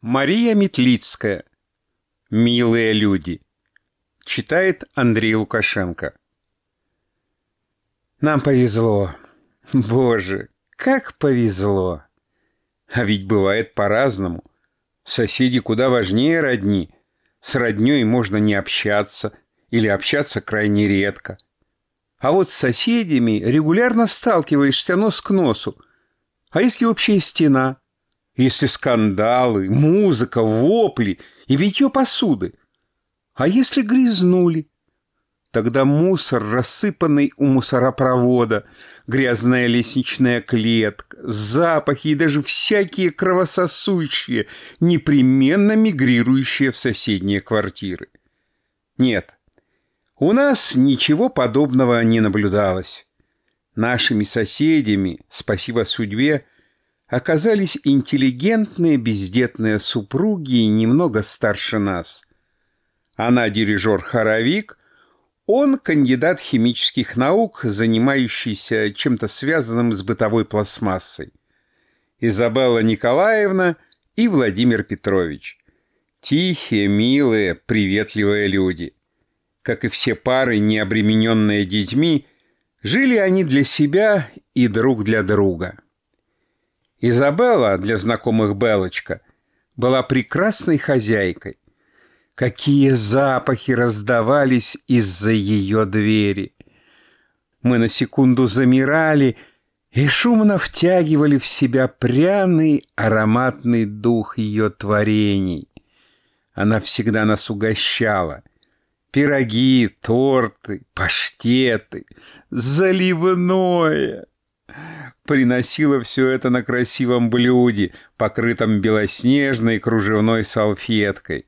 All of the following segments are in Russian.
Мария Метлицкая. «Милые люди». Читает Андрей Лукашенко. Нам повезло. Боже, как повезло. А ведь бывает по-разному. Соседи куда важнее родни. С родней можно не общаться или общаться крайне редко. А вот с соседями регулярно сталкиваешься нос к носу. А если общая стена – если скандалы, музыка, вопли и битье посуды. А если грязнули? Тогда мусор, рассыпанный у мусоропровода, грязная лестничная клетка, запахи и даже всякие кровососущие, непременно мигрирующие в соседние квартиры. Нет, у нас ничего подобного не наблюдалось. Нашими соседями, спасибо судьбе, оказались интеллигентные бездетные супруги, немного старше нас. Она дирижер Хоровик, он кандидат химических наук, занимающийся чем-то связанным с бытовой пластмассой. Изабелла Николаевна и Владимир Петрович. Тихие, милые, приветливые люди. Как и все пары, не обремененные детьми, жили они для себя и друг для друга. Изабелла, для знакомых Белочка, была прекрасной хозяйкой. Какие запахи раздавались из-за ее двери! Мы на секунду замирали и шумно втягивали в себя пряный ароматный дух ее творений. Она всегда нас угощала. Пироги, торты, паштеты, заливное — приносила все это на красивом блюде, покрытом белоснежной кружевной салфеткой.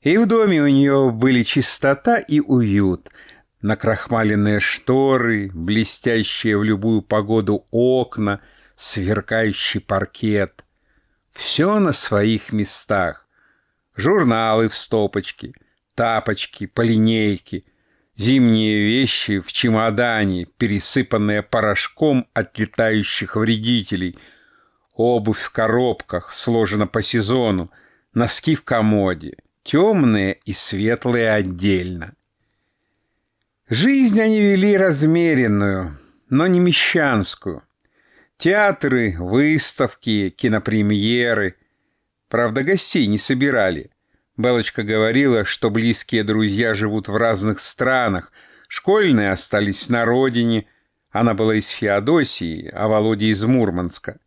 И в доме у нее были чистота и уют. Накрахмаленные шторы, блестящие в любую погоду окна, сверкающий паркет. Все на своих местах. Журналы в стопочке, тапочки полинейки. Зимние вещи в чемодане, пересыпанные порошком от летающих вредителей. Обувь в коробках, сложена по сезону. Носки в комоде. Темные и светлые отдельно. Жизнь они вели размеренную, но не мещанскую. Театры, выставки, кинопремьеры. Правда, гостей не собирали. Белочка говорила, что близкие друзья живут в разных странах, школьные остались на родине, она была из Феодосии, а Володя из Мурманска.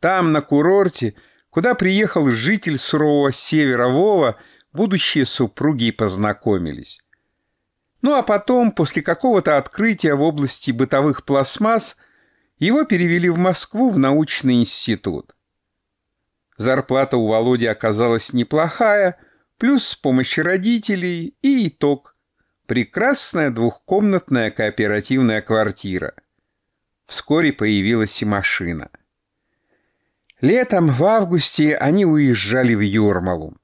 Там, на курорте, куда приехал житель сурового севера Вова, будущие супруги познакомились. Ну а потом, после какого-то открытия в области бытовых пластмасс, его перевели в Москву в научный институт. Зарплата у Володи оказалась неплохая, плюс с помощью родителей и итог. Прекрасная двухкомнатная кооперативная квартира. Вскоре появилась и машина. Летом, в августе, они уезжали в Юрмалу.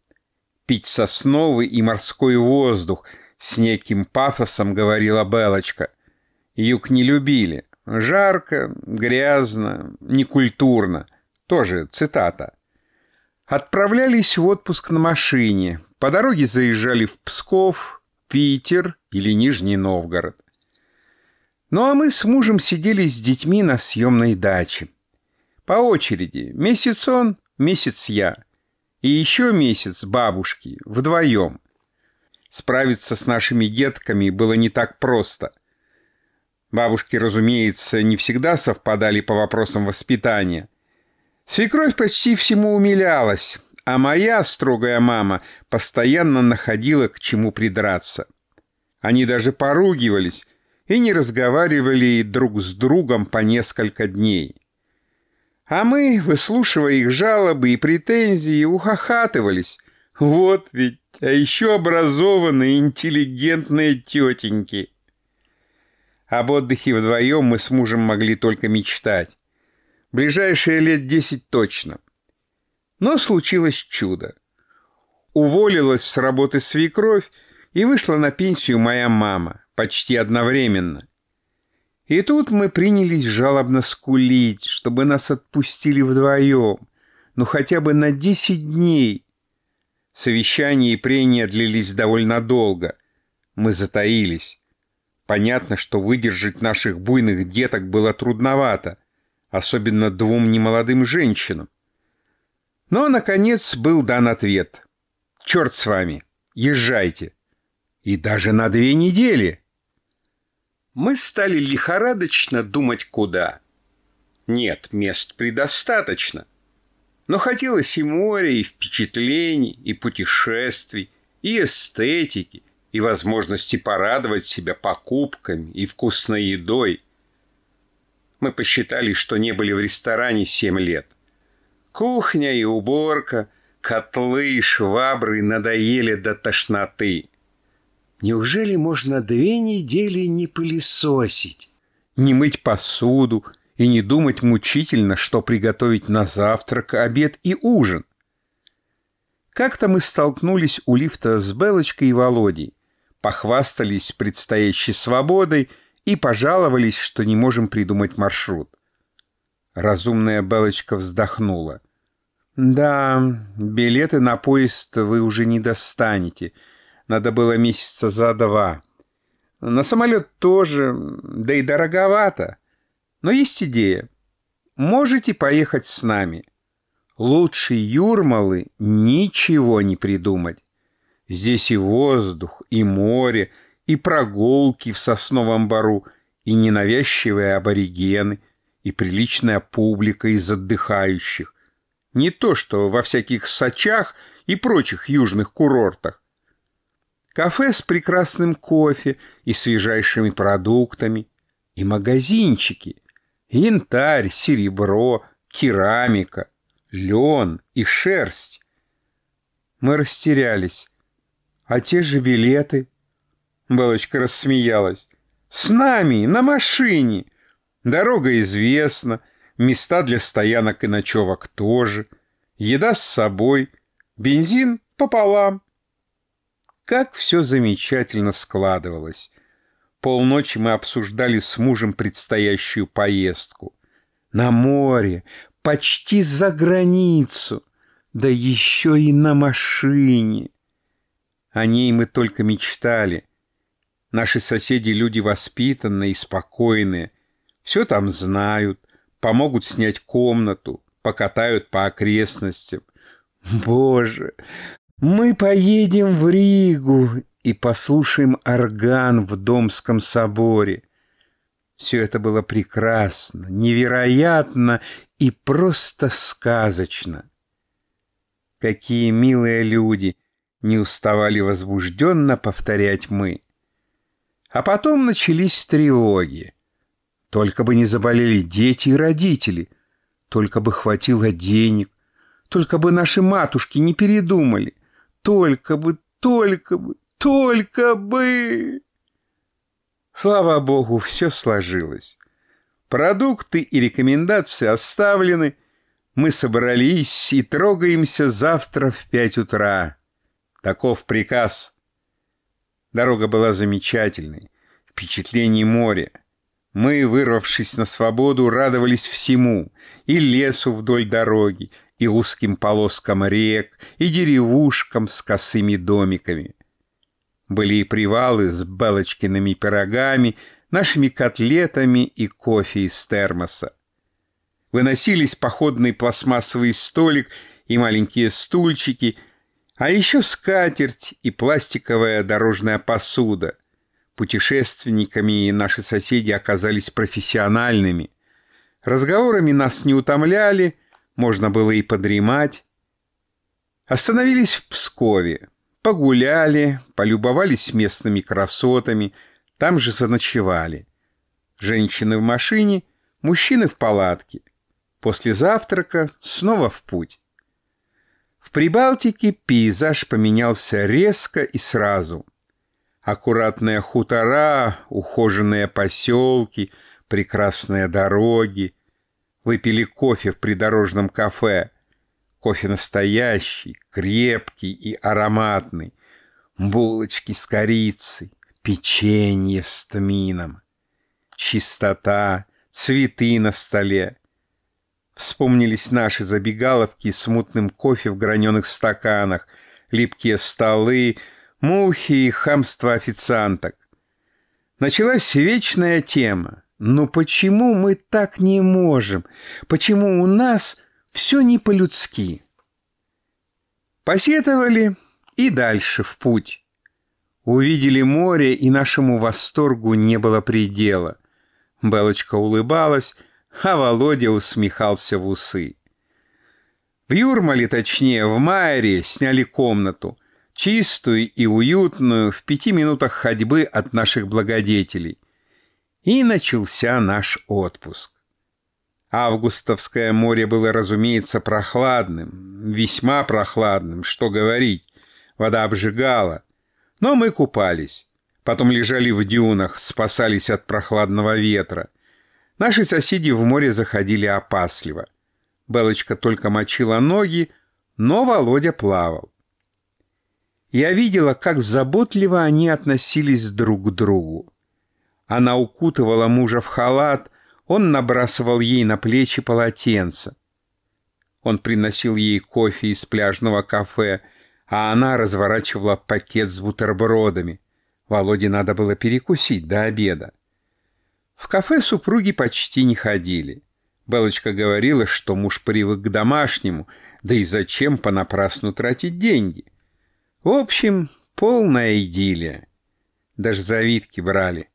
Пить сосновый и морской воздух с неким пафосом говорила Белочка. Юг не любили. Жарко, грязно, некультурно. Тоже цитата. Отправлялись в отпуск на машине. По дороге заезжали в Псков, Питер или Нижний Новгород. Ну а мы с мужем сидели с детьми на съемной даче. По очереди. Месяц он, месяц я. И еще месяц бабушки. Вдвоем. Справиться с нашими детками было не так просто. Бабушки, разумеется, не всегда совпадали по вопросам воспитания. Свекровь почти всему умилялась, а моя строгая мама постоянно находила к чему придраться. Они даже поругивались и не разговаривали друг с другом по несколько дней. А мы, выслушивая их жалобы и претензии, ухахатывались. Вот ведь, а еще образованные, интеллигентные тетеньки. Об отдыхе вдвоем мы с мужем могли только мечтать. Ближайшие лет десять точно. Но случилось чудо. Уволилась с работы свекровь и вышла на пенсию моя мама почти одновременно. И тут мы принялись жалобно скулить, чтобы нас отпустили вдвоем, ну хотя бы на десять дней. Совещания и прения длились довольно долго. Мы затаились. Понятно, что выдержать наших буйных деток было трудновато особенно двум немолодым женщинам. Но, наконец, был дан ответ. «Черт с вами! Езжайте!» «И даже на две недели!» Мы стали лихорадочно думать, куда. Нет, мест предостаточно. Но хотелось и моря, и впечатлений, и путешествий, и эстетики, и возможности порадовать себя покупками и вкусной едой – мы посчитали, что не были в ресторане семь лет. Кухня и уборка, котлы и швабры надоели до тошноты. Неужели можно две недели не пылесосить, не мыть посуду и не думать мучительно, что приготовить на завтрак, обед и ужин? Как-то мы столкнулись у лифта с Белочкой и Володей, похвастались предстоящей свободой – и пожаловались, что не можем придумать маршрут. Разумная Белочка вздохнула. «Да, билеты на поезд вы уже не достанете. Надо было месяца за два. На самолет тоже, да и дороговато. Но есть идея. Можете поехать с нами. Лучше Юрмалы ничего не придумать. Здесь и воздух, и море, и прогулки в сосновом бару, и ненавязчивые аборигены, и приличная публика из отдыхающих. Не то, что во всяких сачах и прочих южных курортах. Кафе с прекрасным кофе и свежайшими продуктами, и магазинчики, янтарь, серебро, керамика, лен и шерсть. Мы растерялись. А те же билеты, Белочка рассмеялась. «С нами, на машине. Дорога известна, места для стоянок и ночевок тоже. Еда с собой, бензин пополам». Как все замечательно складывалось. Полночи мы обсуждали с мужем предстоящую поездку. На море, почти за границу, да еще и на машине. О ней мы только мечтали — Наши соседи люди воспитанные, спокойные. Все там знают, помогут снять комнату, покатают по окрестностям. Боже, мы поедем в Ригу и послушаем орган в Домском соборе. Все это было прекрасно, невероятно и просто сказочно. Какие милые люди! Не уставали возбужденно повторять мы. А потом начались тревоги. Только бы не заболели дети и родители, только бы хватило денег, только бы наши матушки не передумали, только бы, только бы, только бы... Слава богу, все сложилось. Продукты и рекомендации оставлены. Мы собрались и трогаемся завтра в пять утра. Таков приказ. Дорога была замечательной. впечатлений море. Мы, вырвавшись на свободу, радовались всему. И лесу вдоль дороги, и узким полоскам рек, и деревушкам с косыми домиками. Были и привалы с белочкиными пирогами, нашими котлетами и кофе из термоса. Выносились походный пластмассовый столик и маленькие стульчики — а еще скатерть и пластиковая дорожная посуда. Путешественниками наши соседи оказались профессиональными. Разговорами нас не утомляли, можно было и подремать. Остановились в Пскове, погуляли, полюбовались местными красотами, там же заночевали. Женщины в машине, мужчины в палатке. После завтрака снова в путь. В Прибалтике пейзаж поменялся резко и сразу. Аккуратные хутора, ухоженные поселки, прекрасные дороги. Выпили кофе в придорожном кафе. Кофе настоящий, крепкий и ароматный. Булочки с корицей, печенье с тмином. Чистота, цветы на столе. Вспомнились наши забегаловки с мутным кофе в граненых стаканах, липкие столы, мухи и хамство официанток. Началась вечная тема. Но «Ну почему мы так не можем? Почему у нас все не по-людски? Посетовали и дальше в путь. Увидели море, и нашему восторгу не было предела. Белочка улыбалась, а Володя усмехался в усы. В Юрмале, точнее, в Майере сняли комнату, чистую и уютную, в пяти минутах ходьбы от наших благодетелей. И начался наш отпуск. Августовское море было, разумеется, прохладным, весьма прохладным, что говорить. Вода обжигала. Но мы купались. Потом лежали в дюнах, спасались от прохладного ветра. Наши соседи в море заходили опасливо. Белочка только мочила ноги, но Володя плавал. Я видела, как заботливо они относились друг к другу. Она укутывала мужа в халат, он набрасывал ей на плечи полотенце. Он приносил ей кофе из пляжного кафе, а она разворачивала пакет с бутербродами. Володе надо было перекусить до обеда. В кафе супруги почти не ходили. Белочка говорила, что муж привык к домашнему, да и зачем понапрасну тратить деньги. В общем, полная идиллия. Даже завидки брали.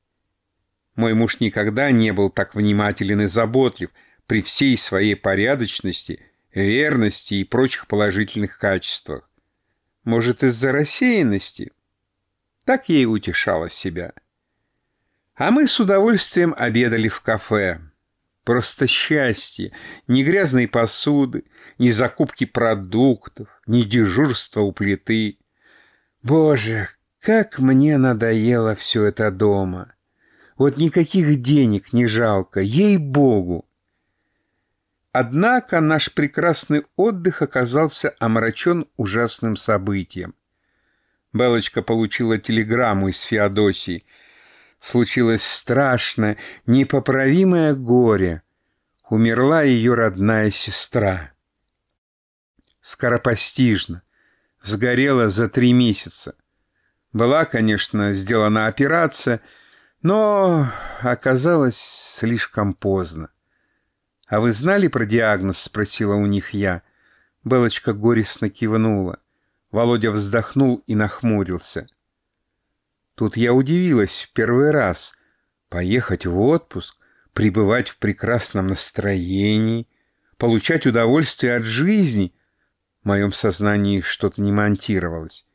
Мой муж никогда не был так внимателен и заботлив при всей своей порядочности, верности и прочих положительных качествах. Может, из-за рассеянности? Так ей утешала себя. А мы с удовольствием обедали в кафе. Просто счастье. Ни грязной посуды, ни закупки продуктов, ни дежурства у плиты. Боже, как мне надоело все это дома. Вот никаких денег не жалко, ей-богу. Однако наш прекрасный отдых оказался омрачен ужасным событием. Белочка получила телеграмму из Феодосии — случилось страшное, непоправимое горе. Умерла ее родная сестра. Скоропостижно. Сгорела за три месяца. Была, конечно, сделана операция, но оказалось слишком поздно. «А вы знали про диагноз?» — спросила у них я. Белочка горестно кивнула. Володя вздохнул и нахмурился. Тут я удивилась в первый раз. Поехать в отпуск, пребывать в прекрасном настроении, получать удовольствие от жизни. В моем сознании что-то не монтировалось.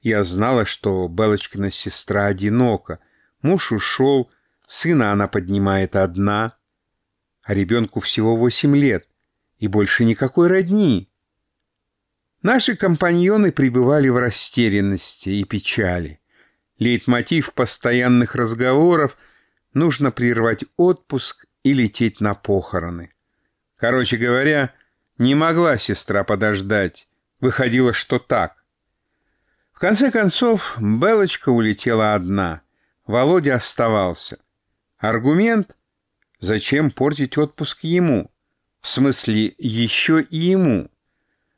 Я знала, что Белочкина сестра одинока. Муж ушел, сына она поднимает одна. А ребенку всего восемь лет, и больше никакой родни. Наши компаньоны пребывали в растерянности и печали. Лейтмотив постоянных разговоров — нужно прервать отпуск и лететь на похороны. Короче говоря, не могла сестра подождать. Выходило, что так. В конце концов, Белочка улетела одна. Володя оставался. Аргумент — зачем портить отпуск ему? В смысле, еще и ему.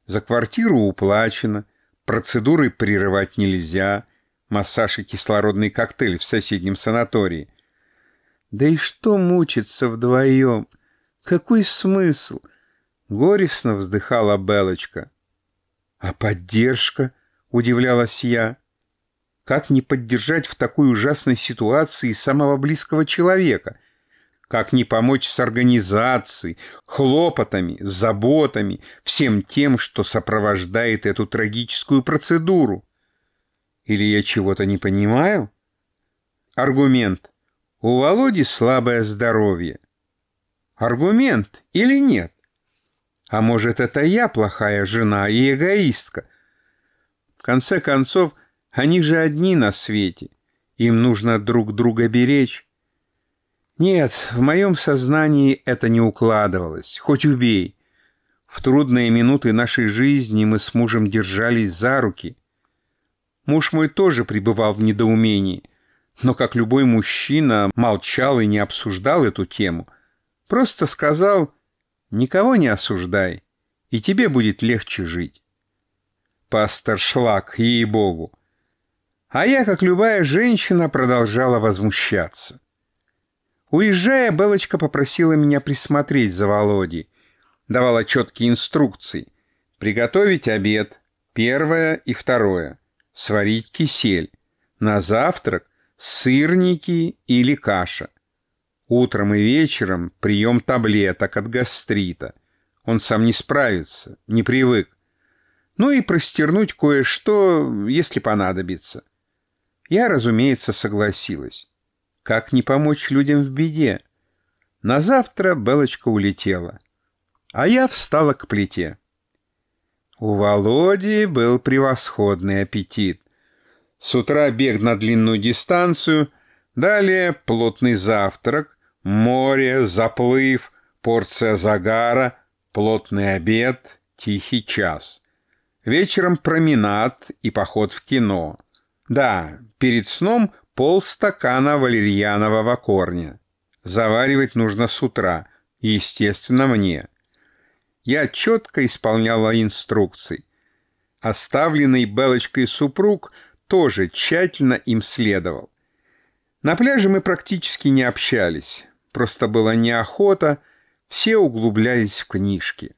За квартиру уплачено, процедуры прерывать нельзя — массаж и кислородный коктейль в соседнем санатории. Да и что мучиться вдвоем? Какой смысл? Горестно вздыхала Белочка. А поддержка? Удивлялась я. Как не поддержать в такой ужасной ситуации самого близкого человека? Как не помочь с организацией, хлопотами, заботами, всем тем, что сопровождает эту трагическую процедуру? Или я чего-то не понимаю? Аргумент. У Володи слабое здоровье. Аргумент или нет? А может, это я плохая жена и эгоистка? В конце концов, они же одни на свете. Им нужно друг друга беречь. Нет, в моем сознании это не укладывалось. Хоть убей. В трудные минуты нашей жизни мы с мужем держались за руки. Муж мой тоже пребывал в недоумении, но, как любой мужчина, молчал и не обсуждал эту тему. Просто сказал «Никого не осуждай, и тебе будет легче жить». Пастор Шлак, ей-богу. А я, как любая женщина, продолжала возмущаться. Уезжая, Белочка попросила меня присмотреть за Володей. Давала четкие инструкции. Приготовить обед. Первое и второе сварить кисель. На завтрак сырники или каша. Утром и вечером прием таблеток от гастрита. Он сам не справится, не привык. Ну и простернуть кое-что, если понадобится. Я, разумеется, согласилась. Как не помочь людям в беде? На завтра Белочка улетела. А я встала к плите. У Володи был превосходный аппетит. С утра бег на длинную дистанцию, далее плотный завтрак, море, заплыв, порция загара, плотный обед, тихий час. Вечером променад и поход в кино. Да, перед сном полстакана валерьянового корня. Заваривать нужно с утра, естественно, мне — я четко исполняла инструкции. Оставленный Белочкой супруг тоже тщательно им следовал. На пляже мы практически не общались. Просто была неохота, все углублялись в книжки.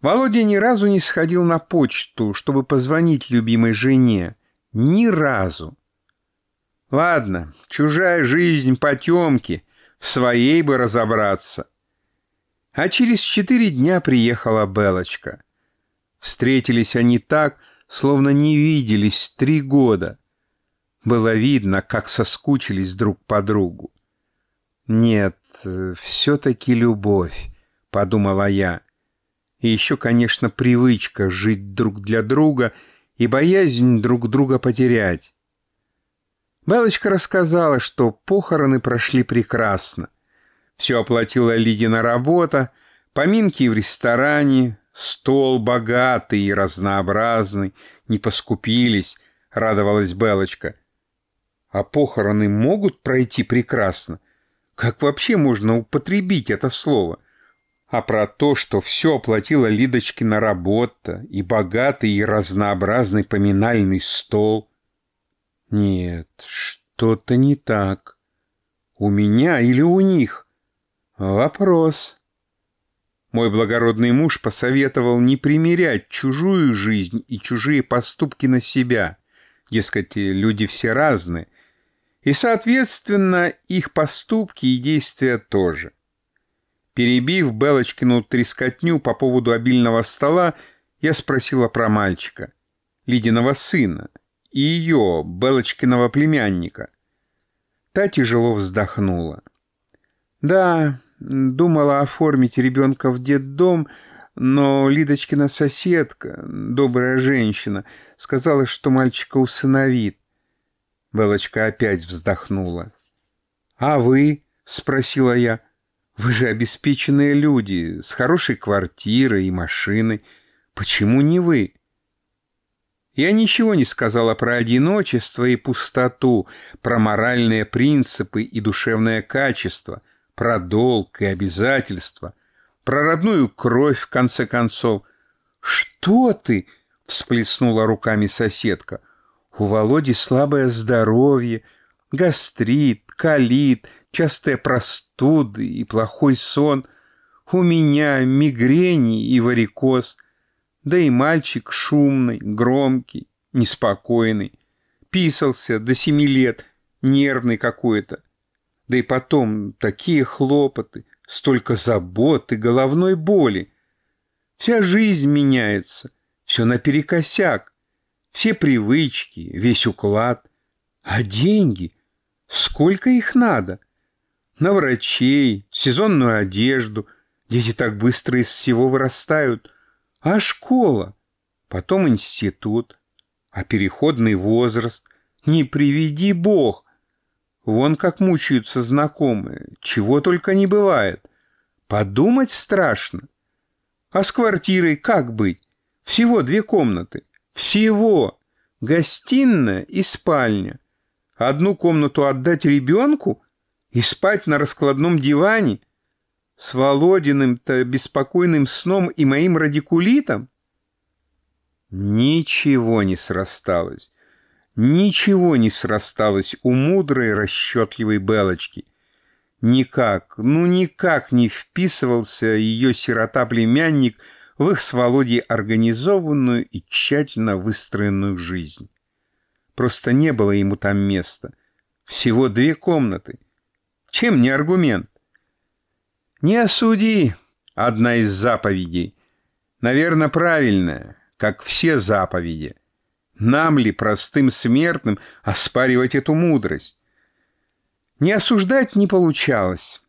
Володя ни разу не сходил на почту, чтобы позвонить любимой жене. Ни разу. Ладно, чужая жизнь потемки, в своей бы разобраться. А через четыре дня приехала Белочка. Встретились они так, словно не виделись три года. Было видно, как соскучились друг по другу. «Нет, все-таки любовь», — подумала я. И еще, конечно, привычка жить друг для друга и боязнь друг друга потерять. Белочка рассказала, что похороны прошли прекрасно все оплатила Лидина работа, поминки в ресторане, стол богатый и разнообразный, не поскупились, радовалась Белочка. А похороны могут пройти прекрасно? Как вообще можно употребить это слово? А про то, что все оплатила Лидочкина работа и богатый и разнообразный поминальный стол. Нет, что-то не так. У меня или у них? «Вопрос». Мой благородный муж посоветовал не примерять чужую жизнь и чужие поступки на себя. Дескать, люди все разные. И, соответственно, их поступки и действия тоже. Перебив Белочкину трескотню по поводу обильного стола, я спросила про мальчика, Лидиного сына, и ее, Белочкиного племянника. Та тяжело вздохнула. «Да, думала оформить ребенка в детдом, но Лидочкина соседка, добрая женщина, сказала, что мальчика усыновит. Белочка опять вздохнула. «А вы?» — спросила я. «Вы же обеспеченные люди, с хорошей квартирой и машиной. Почему не вы?» Я ничего не сказала про одиночество и пустоту, про моральные принципы и душевное качество — про долг и обязательства, про родную кровь, в конце концов. «Что ты?» — всплеснула руками соседка. «У Володи слабое здоровье, гастрит, калит, частые простуды и плохой сон. У меня мигрени и варикоз. Да и мальчик шумный, громкий, неспокойный. Писался до семи лет, нервный какой-то. Да и потом такие хлопоты, столько забот и головной боли. Вся жизнь меняется, все наперекосяк, все привычки, весь уклад. А деньги? Сколько их надо? На врачей, сезонную одежду. Дети так быстро из всего вырастают. А школа? Потом институт. А переходный возраст? Не приведи бог. Вон как мучаются знакомые. Чего только не бывает. Подумать страшно. А с квартирой как быть? Всего две комнаты. Всего. Гостиная и спальня. Одну комнату отдать ребенку и спать на раскладном диване с Володиным-то беспокойным сном и моим радикулитом? Ничего не срасталось. Ничего не срасталось у мудрой, расчетливой Белочки. Никак, ну никак не вписывался ее сирота-племянник в их с Володей организованную и тщательно выстроенную жизнь. Просто не было ему там места. Всего две комнаты. Чем не аргумент? «Не осуди» — одна из заповедей. Наверное, правильная, как все заповеди — нам ли, простым смертным, оспаривать эту мудрость? Не осуждать не получалось.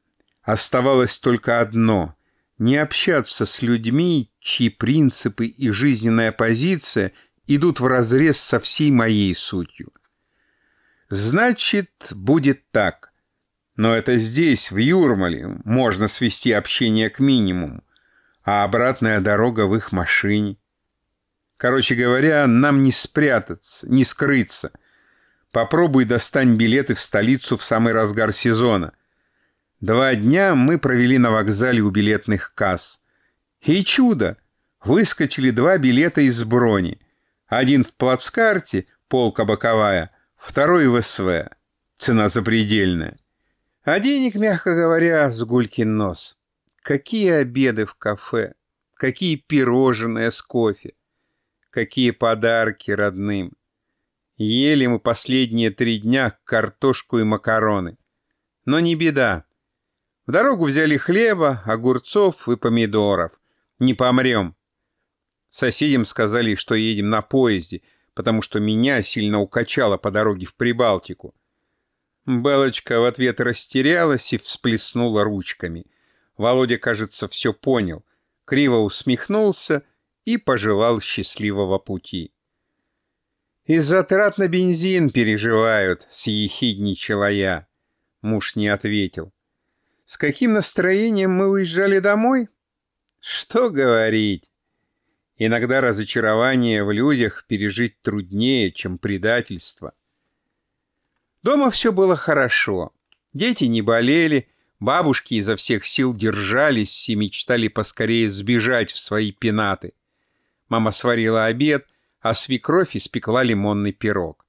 Оставалось только одно — не общаться с людьми, чьи принципы и жизненная позиция идут вразрез со всей моей сутью. Значит, будет так. Но это здесь, в Юрмале, можно свести общение к минимуму, а обратная дорога в их машине. Короче говоря, нам не спрятаться, не скрыться. Попробуй достань билеты в столицу в самый разгар сезона. Два дня мы провели на вокзале у билетных касс. И чудо! Выскочили два билета из брони. Один в плацкарте, полка боковая, второй в СВ. Цена запредельная. А денег, мягко говоря, с гулькин нос. Какие обеды в кафе, какие пирожные с кофе. Какие подарки родным! Ели мы последние три дня картошку и макароны. Но не беда. В дорогу взяли хлеба, огурцов и помидоров. Не помрем. Соседям сказали, что едем на поезде, потому что меня сильно укачало по дороге в Прибалтику. Белочка в ответ растерялась и всплеснула ручками. Володя, кажется, все понял. Криво усмехнулся — и пожелал счастливого пути. «Из затрат на бензин переживают», — съехидничала я. Муж не ответил. «С каким настроением мы уезжали домой?» «Что говорить?» Иногда разочарование в людях пережить труднее, чем предательство. Дома все было хорошо. Дети не болели, бабушки изо всех сил держались и мечтали поскорее сбежать в свои пенаты. Мама сварила обед, а свекровь испекла лимонный пирог.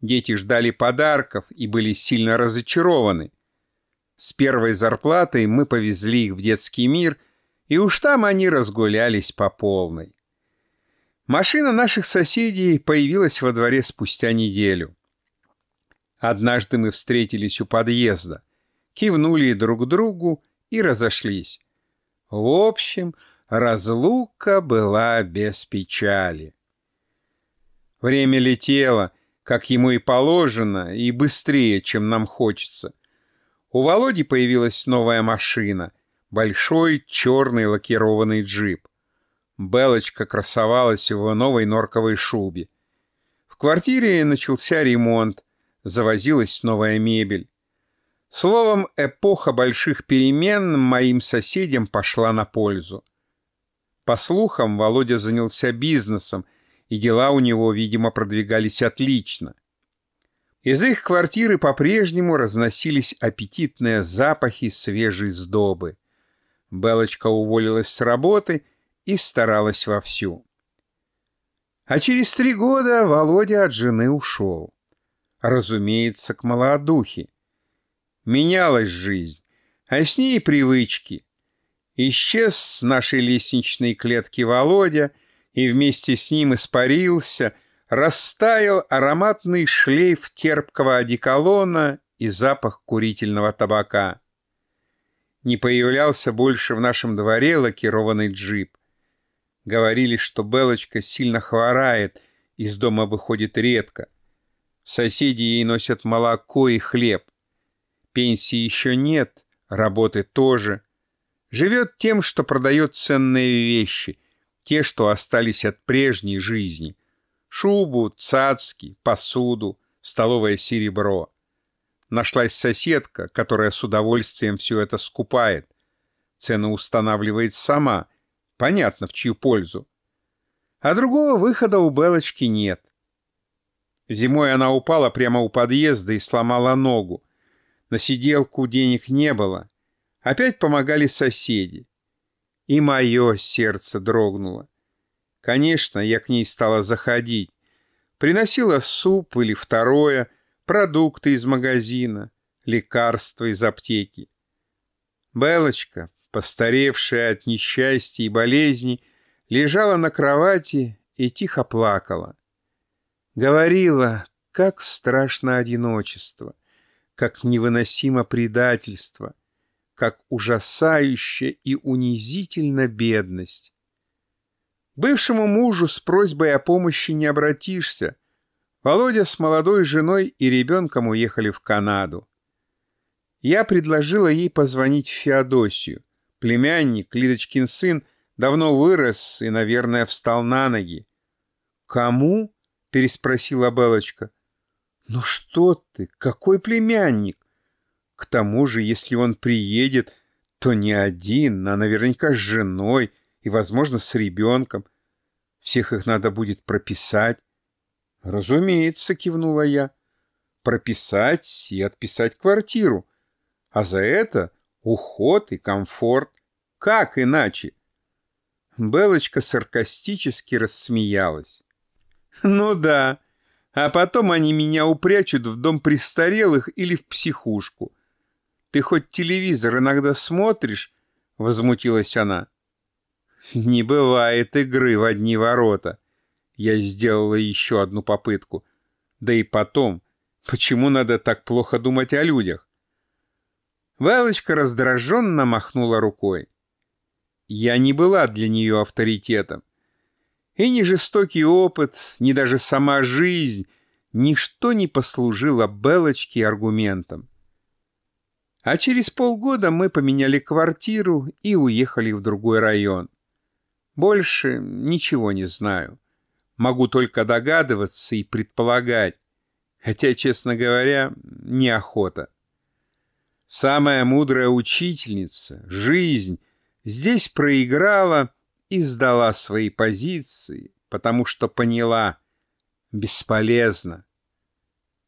Дети ждали подарков и были сильно разочарованы. С первой зарплатой мы повезли их в детский мир, и уж там они разгулялись по полной. Машина наших соседей появилась во дворе спустя неделю. Однажды мы встретились у подъезда, кивнули друг другу и разошлись. В общем, разлука была без печали. Время летело, как ему и положено, и быстрее, чем нам хочется. У Володи появилась новая машина — большой черный лакированный джип. Белочка красовалась в его новой норковой шубе. В квартире начался ремонт, завозилась новая мебель. Словом, эпоха больших перемен моим соседям пошла на пользу. По слухам, Володя занялся бизнесом, и дела у него, видимо, продвигались отлично. Из их квартиры по-прежнему разносились аппетитные запахи свежей сдобы. Белочка уволилась с работы и старалась вовсю. А через три года Володя от жены ушел. Разумеется, к молодухе. Менялась жизнь, а с ней привычки. Исчез с нашей лестничной клетки Володя, и вместе с ним испарился, растаял ароматный шлейф терпкого одеколона и запах курительного табака. Не появлялся больше в нашем дворе лакированный джип. Говорили, что Белочка сильно хворает, из дома выходит редко. Соседи ей носят молоко и хлеб. Пенсии еще нет, работы тоже — Живет тем, что продает ценные вещи, те, что остались от прежней жизни. Шубу, цацки, посуду, столовое серебро. Нашлась соседка, которая с удовольствием все это скупает. Цену устанавливает сама. Понятно, в чью пользу. А другого выхода у Белочки нет. Зимой она упала прямо у подъезда и сломала ногу. На сиделку денег не было. Опять помогали соседи. И мое сердце дрогнуло. Конечно, я к ней стала заходить. Приносила суп или второе, продукты из магазина, лекарства из аптеки. Белочка, постаревшая от несчастья и болезней, лежала на кровати и тихо плакала. Говорила, как страшно одиночество, как невыносимо предательство — как ужасающе и унизительно бедность. Бывшему мужу с просьбой о помощи не обратишься. Володя с молодой женой и ребенком уехали в Канаду. Я предложила ей позвонить в Феодосию. Племянник, Лидочкин сын, давно вырос и, наверное, встал на ноги. «Кому?» — переспросила Белочка. «Ну что ты, какой племянник? К тому же, если он приедет, то не один, а наверняка с женой и, возможно, с ребенком. Всех их надо будет прописать. «Разумеется», — кивнула я. «Прописать и отписать квартиру. А за это уход и комфорт. Как иначе?» Белочка саркастически рассмеялась. «Ну да. А потом они меня упрячут в дом престарелых или в психушку. Ты хоть телевизор иногда смотришь?» — возмутилась она. «Не бывает игры в одни ворота». Я сделала еще одну попытку. Да и потом, почему надо так плохо думать о людях? Валочка раздраженно махнула рукой. Я не была для нее авторитетом. И ни жестокий опыт, ни даже сама жизнь, ничто не послужило Белочке аргументом. А через полгода мы поменяли квартиру и уехали в другой район. Больше ничего не знаю. Могу только догадываться и предполагать. Хотя, честно говоря, неохота. Самая мудрая учительница, жизнь, здесь проиграла и сдала свои позиции, потому что поняла — бесполезно.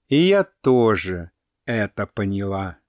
И я тоже это поняла.